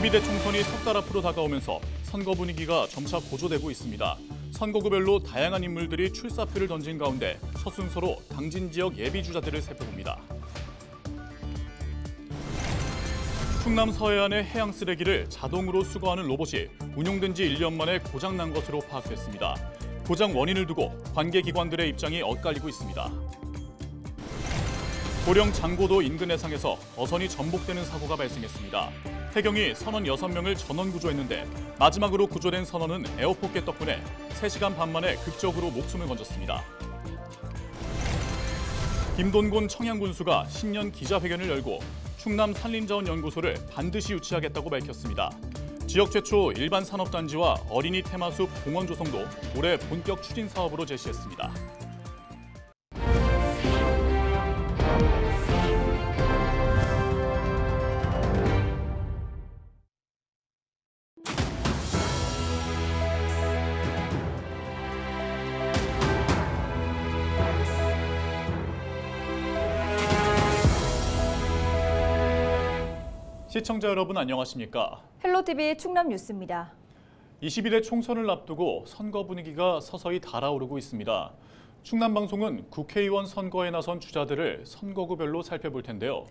12대 총선이 석달 앞으로 다가오면서 선거 분위기가 점차 고조되고 있습니다. 선거구별로 다양한 인물들이 출사표를 던진 가운데 첫 순서로 당진 지역 예비주자들을 살펴봅니다. 충남 서해안의 해양 쓰레기를 자동으로 수거하는 로봇이 운용된 지 1년 만에 고장난 것으로 파악됐습니다. 고장 원인을 두고 관계기관들의 입장이 엇갈리고 있습니다. 고령 장고도 인근 해상에서 어선이 전복되는 사고가 발생했습니다. 태경이 선원 6명을 전원 구조했는데 마지막으로 구조된 선원은 에어포켓 덕분에 3시간 반 만에 극적으로 목숨을 건졌습니다. 김돈곤 청양군수가 신년 기자회견을 열고 충남 산림자원연구소를 반드시 유치하겠다고 밝혔습니다. 지역 최초 일반 산업단지와 어린이 테마숲 공원 조성도 올해 본격 추진 사업으로 제시했습니다. 시청자 여러분 안녕하십니까? 헬로TV 충남 뉴스입니다. 21회 총선을 앞두고 선거 분위기가 서서히 달아오르고 있습니다. 충남방송은 국회의원 선거에 나선 주자들을 선거구별로 살펴볼 텐데요.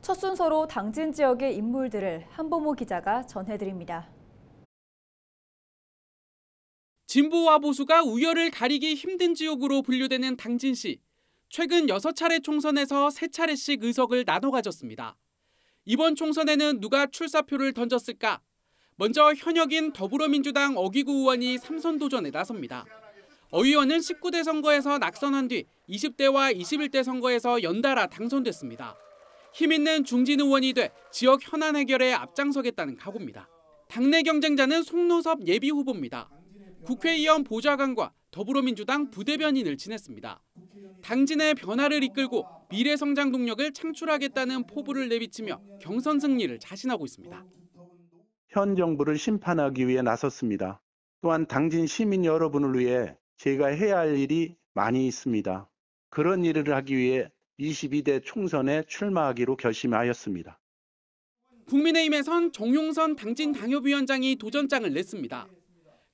첫 순서로 당진 지역의 인물들을 한보모 기자가 전해드립니다. 진보와 보수가 우열을 가리기 힘든 지역으로 분류되는 당진시. 최근 6차례 총선에서 3차례씩 의석을 나눠 가졌습니다. 이번 총선에는 누가 출사표를 던졌을까? 먼저 현역인 더불어민주당 어기구 의원이 3선 도전에 나섭니다. 어 의원은 19대 선거에서 낙선한 뒤 20대와 21대 선거에서 연달아 당선됐습니다. 힘 있는 중진 의원이 돼 지역 현안 해결에 앞장서겠다는 각오입니다. 당내 경쟁자는 송노섭 예비 후보입니다. 국회의원 보좌관과 더불어민주당 부대변인을 지냈습니다. 당진의 변화를 이끌고 미래 성장 동력을 창출하겠다는 포부를 내비치며 경선 승리를 자신하고 있습니다. 현 정부를 심판하기 위해 나섰습니다. 또한 당진 시민 여러분을 위해 제가 해야 할 일이 많이 있습니다. 그런 일을 하기 위해 22대 총선에 출마하기로 결심하였습니다. 국민의힘에선 정용선 당진 당협위원장이 도전장을 냈습니다.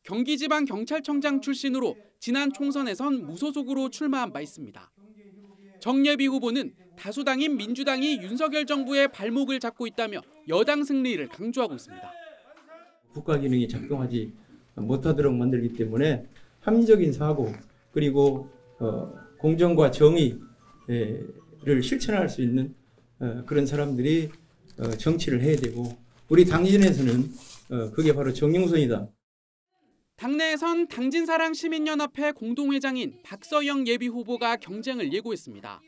경기지방경찰청장 출신으로 지난 총선에선 무소속으로 출마한 바 있습니다. 정예비 후보는 다수당인 민주당이 윤석열 정부의 발목을 잡고 있다며 여당 승리를 강조하고 있습니다. 국가 기능이 작동하지 못하도록 만들기 때문에 합리적인 사고 그리고 어, 공정과 정의를 실천할 수 있는 어, 그런 사람들이 어, 정치를 해야 되고 우리 당진에서는 그게 바로 정영선이다. 당내에선 당진사랑 시민연합회 공동회장인 박서영 예비후보가 경쟁을 예고했습니다.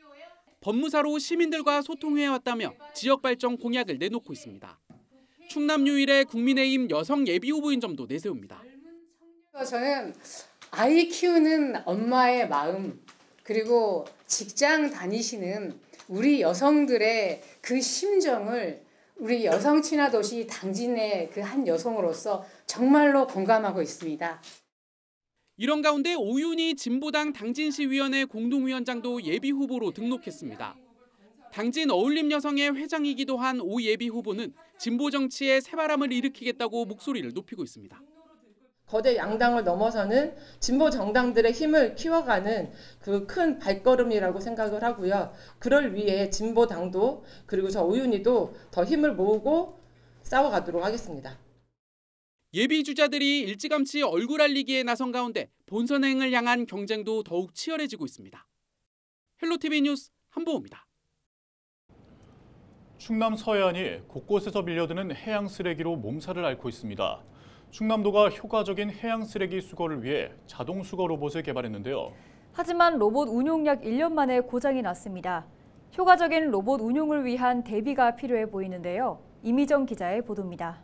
법무사로 시민들과 소통해왔다며 지역발전 공약을 내놓고 있습니다. 충남 유일의 국민의힘 여성 예비후보인 점도 내세웁니다. 저는 아이 키우는 엄마의 마음 그리고 직장 다니시는 우리 여성들의 그 심정을 우리 여성 친화 도시 당진의 그 한 여성으로서 정말로 공감하고 있습니다. 이런 가운데 오윤희 진보당 당진시위원회 공동위원장도 예비 후보로 등록했습니다. 당진 어울림 여성의 회장이기도 한 오 예비 후보는 진보 정치에 새바람을 일으키겠다고 목소리를 높이고 있습니다. 거대 양당을 넘어서는 진보 정당들의 힘을 키워가는 그 큰 발걸음이라고 생각을 하고요. 그럴 위해 진보 당도 그리고 저 오윤희도 더 힘을 모으고 싸워가도록 하겠습니다. 예비 주자들이 일찌감치 얼굴 알리기에 나선 가운데 본선행을 향한 경쟁도 더욱 치열해지고 있습니다. 헬로티비 뉴스 한보호입니다. 충남 서해안이 곳곳에서 밀려드는 해양 쓰레기로 몸살을 앓고 있습니다. 충남도가 효과적인 해양 쓰레기 수거를 위해 자동 수거 로봇을 개발했는데요. 하지만 로봇 운용 약 1년 만에 고장이 났습니다. 효과적인 로봇 운용을 위한 대비가 필요해 보이는데요. 이미정 기자의 보도입니다.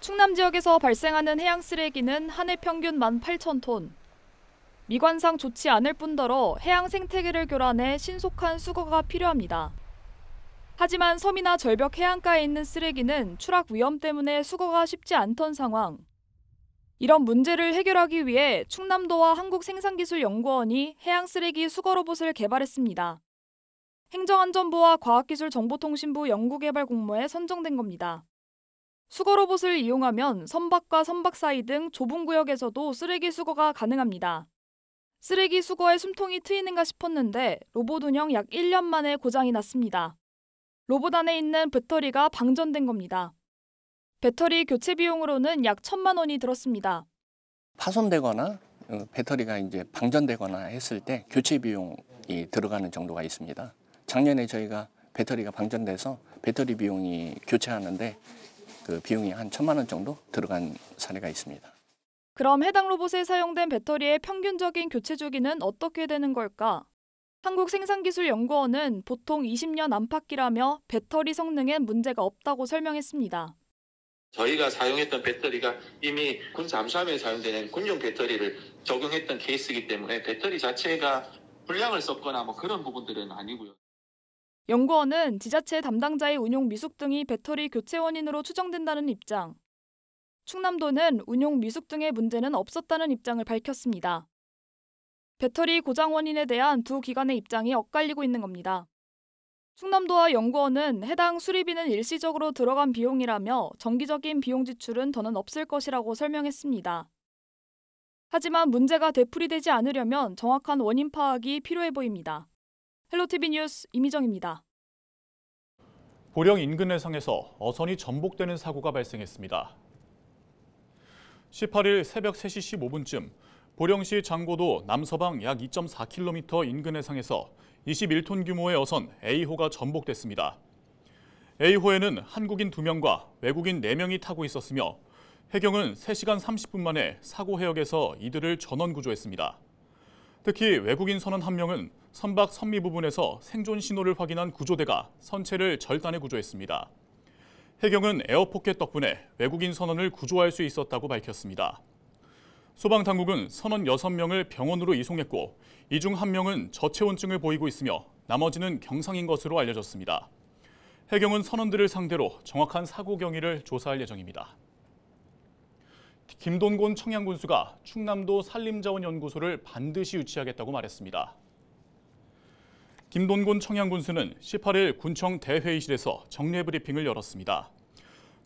충남 지역에서 발생하는 해양 쓰레기는 한 해 평균 18,000톤. 미관상 좋지 않을 뿐더러 해양 생태계를 교란해 신속한 수거가 필요합니다. 하지만 섬이나 절벽 해안가에 있는 쓰레기는 추락 위험 때문에 수거가 쉽지 않던 상황. 이런 문제를 해결하기 위해 충남도와 한국생산기술연구원이 해양 쓰레기 수거 로봇을 개발했습니다. 행정안전부와 과학기술정보통신부 연구개발 공모에 선정된 겁니다. 수거 로봇을 이용하면 선박과 선박 사이 등 좁은 구역에서도 쓰레기 수거가 가능합니다. 쓰레기 수거에 숨통이 트이는가 싶었는데 로봇 운영 약 1년 만에 고장이 났습니다. 로봇 안에 있는 배터리가 방전된 겁니다. 배터리 교체 비용으로는 약 천만 원이 들었습니다. 파손되거나 어, 배터리가 이제 방전되거나 했을 때 교체 비용이 들어가는 정도가 있습니다. 작년에 저희가 배터리가 방전돼서 배터리 비용이 교체하는데 그 비용이 한 천만 원 정도 들어간 사례가 있습니다. 그럼 해당 로봇에 사용된 배터리의 평균적인 교체 주기는 어떻게 되는 걸까? 한국생산기술연구원은 보통 20년 안팎이라며 배터리 성능엔 문제가 없다고 설명했습니다. 저희가 사용했던 배터리가 이미 군 잠수함에 사용되는 군용 배터리를 적용했던 케이스이기 때문에 배터리 자체가 불량을 썼거나 뭐 그런 부분들은 아니고요. 연구원은 지자체 담당자의 운용 미숙 등이 배터리 교체 원인으로 추정된다는 입장. 충남도는 운용 미숙 등의 문제는 없었다는 입장을 밝혔습니다. 배터리 고장 원인에 대한 두 기관의 입장이 엇갈리고 있는 겁니다. 충남도와 연구원은 해당 수리비는 일시적으로 들어간 비용이라며 정기적인 비용 지출은 더는 없을 것이라고 설명했습니다. 하지만 문제가 되풀이되지 않으려면 정확한 원인 파악이 필요해 보입니다. 헬로티비 뉴스 이미정입니다. 보령 인근 해상에서 어선이 전복되는 사고가 발생했습니다. 18일 새벽 3시 15분쯤 보령시 장고도 남서방 약 2.4km 인근 해상에서 21톤 규모의 어선 A호가 전복됐습니다. A호에는 한국인 2명과 외국인 4명이 타고 있었으며 해경은 3시간 30분 만에 사고 해역에서 이들을 전원 구조했습니다. 특히 외국인 선원 1명은 선박 선미 부분에서 생존 신호를 확인한 구조대가 선체를 절단해 구조했습니다. 해경은 에어포켓 덕분에 외국인 선원을 구조할 수 있었다고 밝혔습니다. 소방당국은 선원 6명을 병원으로 이송했고 이 중 1명은 저체온증을 보이고 있으며 나머지는 경상인 것으로 알려졌습니다. 해경은 선원들을 상대로 정확한 사고 경위를 조사할 예정입니다. 김돈곤 청양군수가 충남도 산림자원연구소를 반드시 유치하겠다고 말했습니다. 김돈곤 청양군수는 18일 군청 대회의실에서 정례 브리핑을 열었습니다.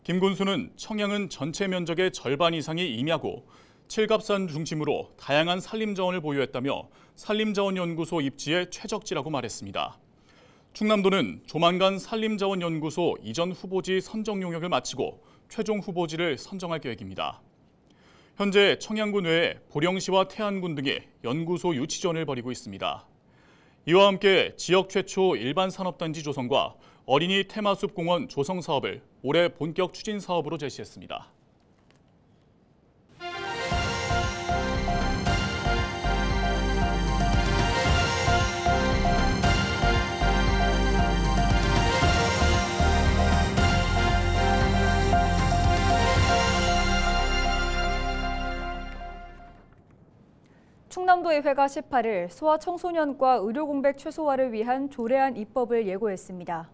김 군수는 청양은 전체 면적의 절반 이상이 임야고 칠갑산 중심으로 다양한 산림자원을 보유했다며 산림자원연구소 입지의 최적지라고 말했습니다. 충남도는 조만간 산림자원연구소 이전 후보지 선정 용역을 마치고 최종 후보지를 선정할 계획입니다. 현재 청양군 외에 보령시와 태안군 등의 연구소 유치전을 벌이고 있습니다. 이와 함께 지역 최초 일반 산업단지 조성과 어린이 테마숲 공원 조성 사업을 올해 본격 추진 사업으로 제시했습니다. 충남도의회가 18일 소아청소년과 의료공백 최소화를 위한 조례안 입법을 예고했습니다.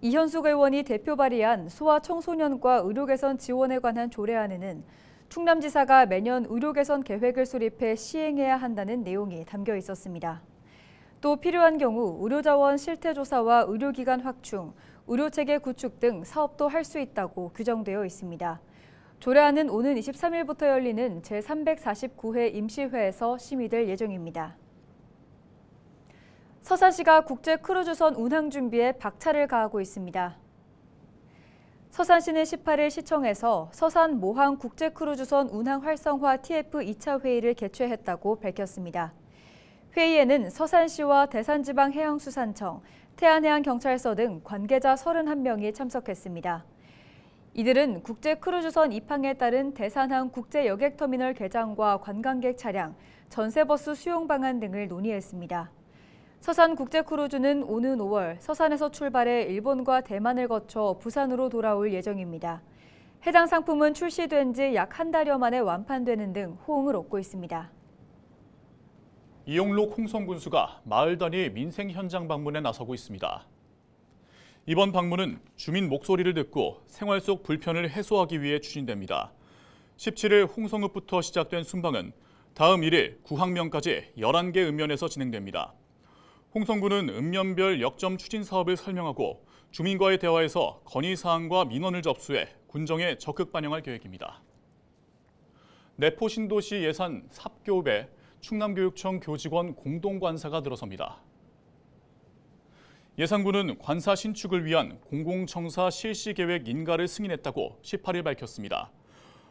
이현숙 의원이 대표 발의한 소아청소년과 의료개선 지원에 관한 조례안에는 충남지사가 매년 의료개선 계획을 수립해 시행해야 한다는 내용이 담겨 있었습니다. 또 필요한 경우 의료자원 실태조사와 의료기관 확충, 의료체계 구축 등 사업도 할 수 있다고 규정되어 있습니다. 조례안은 오는 23일부터 열리는 제349회 임시회에서 심의될 예정입니다. 서산시가 국제 크루즈선 운항 준비에 박차를 가하고 있습니다. 서산시는 18일 시청에서 서산 모항 국제 크루즈선 운항 활성화 TF 2차 회의를 개최했다고 밝혔습니다. 회의에는 서산시와 대산지방해양수산청, 태안해양경찰서 등 관계자 31명이 참석했습니다. 이들은 국제 크루즈선 입항에 따른 대산항 국제 여객터미널 개장과 관광객 차량, 전세버스 수용 방안 등을 논의했습니다. 서산 국제 크루즈는 오는 5월 서산에서 출발해 일본과 대만을 거쳐 부산으로 돌아올 예정입니다. 해당 상품은 출시된 지 약 한 달여 만에 완판되는 등 호응을 얻고 있습니다. 이용록 홍성군수가 마을 단위 민생 현장 방문에 나서고 있습니다. 이번 방문은 주민 목소리를 듣고 생활 속 불편을 해소하기 위해 추진됩니다. 17일 홍성읍부터 시작된 순방은 다음 1일 구항면까지 11개 읍면에서 진행됩니다. 홍성군은 읍면별 역점 추진 사업을 설명하고 주민과의 대화에서 건의사항과 민원을 접수해 군정에 적극 반영할 계획입니다. 내포 신도시 예산 삽교읍에 충남교육청 교직원 공동관사가 들어섭니다. 예산군은 관사 신축을 위한 공공청사 실시 계획 인가를 승인했다고 18일 밝혔습니다.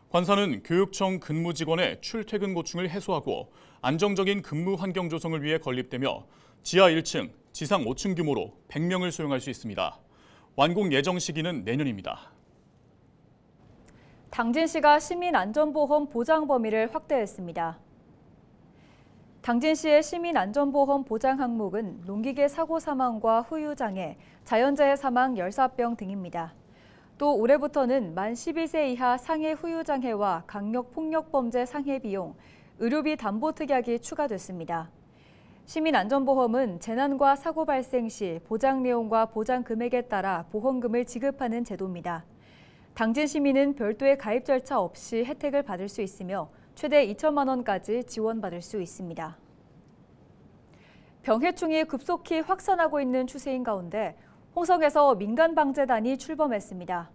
관사는 교육청 근무 직원의 출퇴근 고충을 해소하고 안정적인 근무 환경 조성을 위해 건립되며 지하 1층, 지상 5층 규모로 100명을 수용할수 있습니다. 완공 예정 시기는 내년입니다. 당진시가 시민안전보험 보장 범위를 확대했습니다. 당진시의 시민안전보험 보장 항목은 농기계 사고 사망과 후유장애, 자연재해 사망, 열사병 등입니다. 또 올해부터는 만 12세 이하 상해 후유장애와 강력폭력범죄 상해 비용, 의료비 담보 특약이 추가됐습니다. 시민안전보험은 재난과 사고 발생 시 보장 내용과 보장 금액에 따라 보험금을 지급하는 제도입니다. 당진 시민은 별도의 가입 절차 없이 혜택을 받을 수 있으며 최대 2천만 원까지 지원받을 수 있습니다. 병해충이 급속히 확산하고 있는 추세인 가운데 홍성에서 민간방재단이 출범했습니다.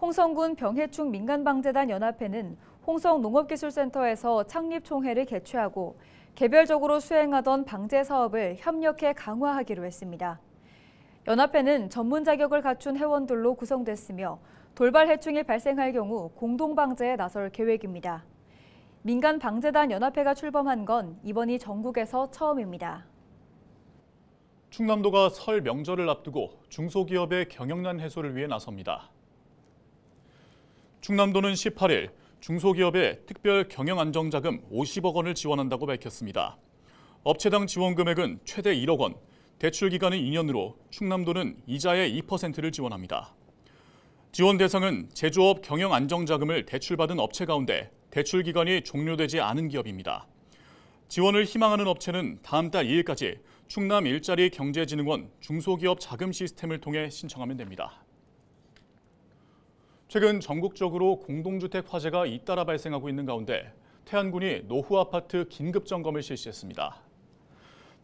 홍성군 병해충 민간방재단 연합회는 홍성농업기술센터에서 창립총회를 개최하고 개별적으로 수행하던 방제 사업을 협력해 강화하기로 했습니다. 연합회는 전문 자격을 갖춘 회원들로 구성됐으며 돌발 해충이 발생할 경우 공동 방제에 나설 계획입니다. 민간 방재단 연합회가 출범한 건 이번이 전국에서 처음입니다. 충남도가 설 명절을 앞두고 중소기업의 경영난 해소를 위해 나섭니다. 충남도는 18일 중소기업의 특별 경영안정자금 50억 원을 지원한다고 밝혔습니다. 업체당 지원 금액은 최대 1억 원, 대출 기간은 2년으로 충남도는 이자의 2%를 지원합니다. 지원 대상은 제조업 경영 안정자금을 대출받은 업체 가운데 대출 기간이 종료되지 않은 기업입니다. 지원을 희망하는 업체는 다음 달 2일까지 충남 일자리 경제진흥원 중소기업 자금 시스템을 통해 신청하면 됩니다. 최근 전국적으로 공동주택 화재가 잇따라 발생하고 있는 가운데 태안군이 노후 아파트 긴급 점검을 실시했습니다.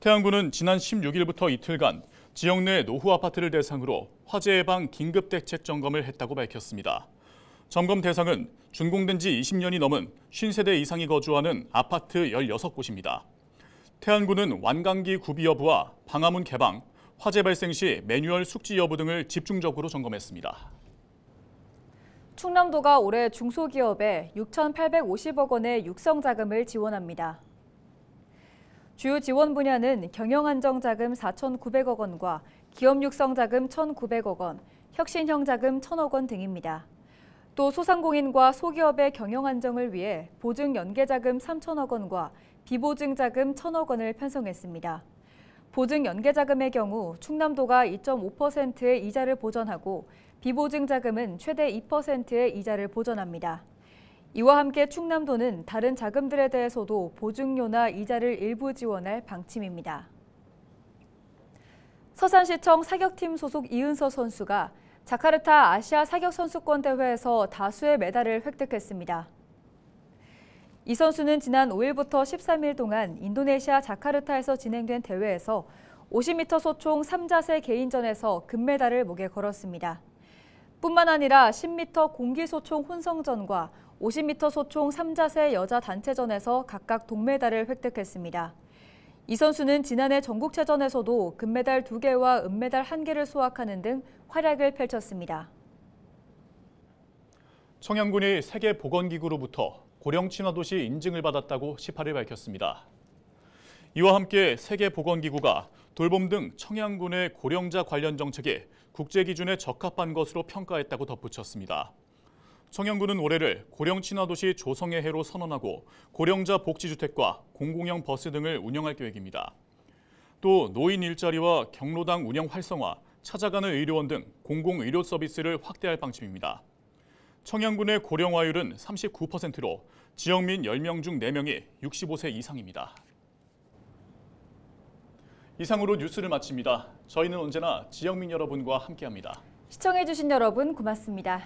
태안군은 지난 16일부터 이틀간 지역 내 노후 아파트를 대상으로 화재 예방 긴급 대책 점검을 했다고 밝혔습니다. 점검 대상은 준공된 지 20년이 넘은 신세대 이상이 거주하는 아파트 16곳입니다. 태안군은 완강기 구비 여부와 방화문 개방, 화재 발생 시 매뉴얼 숙지 여부 등을 집중적으로 점검했습니다. 충남도가 올해 중소기업에 6,850억 원의 육성 자금을 지원합니다. 주요 지원 분야는 경영안정자금 4,900억 원과 기업육성자금 1,900억 원, 혁신형자금 1,000억 원 등입니다. 또 소상공인과 소기업의 경영안정을 위해 보증연계자금 3천억 원과 비보증자금 1천억 원을 편성했습니다. 보증연계자금의 경우 충남도가 2.5%의 이자를 보전하고 비보증자금은 최대 2%의 이자를 보전합니다. 이와 함께 충남도는 다른 자금들에 대해서도 보증료나 이자를 일부 지원할 방침입니다. 서산시청 사격팀 소속 이은서 선수가 자카르타 아시아 사격 선수권 대회에서 다수의 메달을 획득했습니다. 이 선수는 지난 5일부터 13일 동안 인도네시아 자카르타에서 진행된 대회에서 50m 소총 3자세 개인전에서 금메달을 목에 걸었습니다. 뿐만 아니라 10m 공기소총 혼성전과 50m 소총 3자세 여자 단체전에서 각각 동메달을 획득했습니다. 이 선수는 지난해 전국체전에서도 금메달 2개와 은메달 1개를 수확하는 등 활약을 펼쳤습니다. 청양군이 세계보건기구로부터 고령친화도시 인증을 받았다고 18일 밝혔습니다. 이와 함께 세계보건기구가 돌봄 등 청양군의 고령자 관련 정책이 국제기준에 적합한 것으로 평가했다고 덧붙였습니다. 청양군은 올해를 고령 친화도시 조성의 해로 선언하고 고령자 복지주택과 공공형 버스 등을 운영할 계획입니다. 또 노인 일자리와 경로당 운영 활성화, 찾아가는 의료원 등 공공의료 서비스를 확대할 방침입니다. 청양군의 고령화율은 39%로 지역민 10명 중 4명이 65세 이상입니다. 이상으로 뉴스를 마칩니다. 저희는 언제나 지역민 여러분과 함께합니다. 시청해주신 여러분 고맙습니다.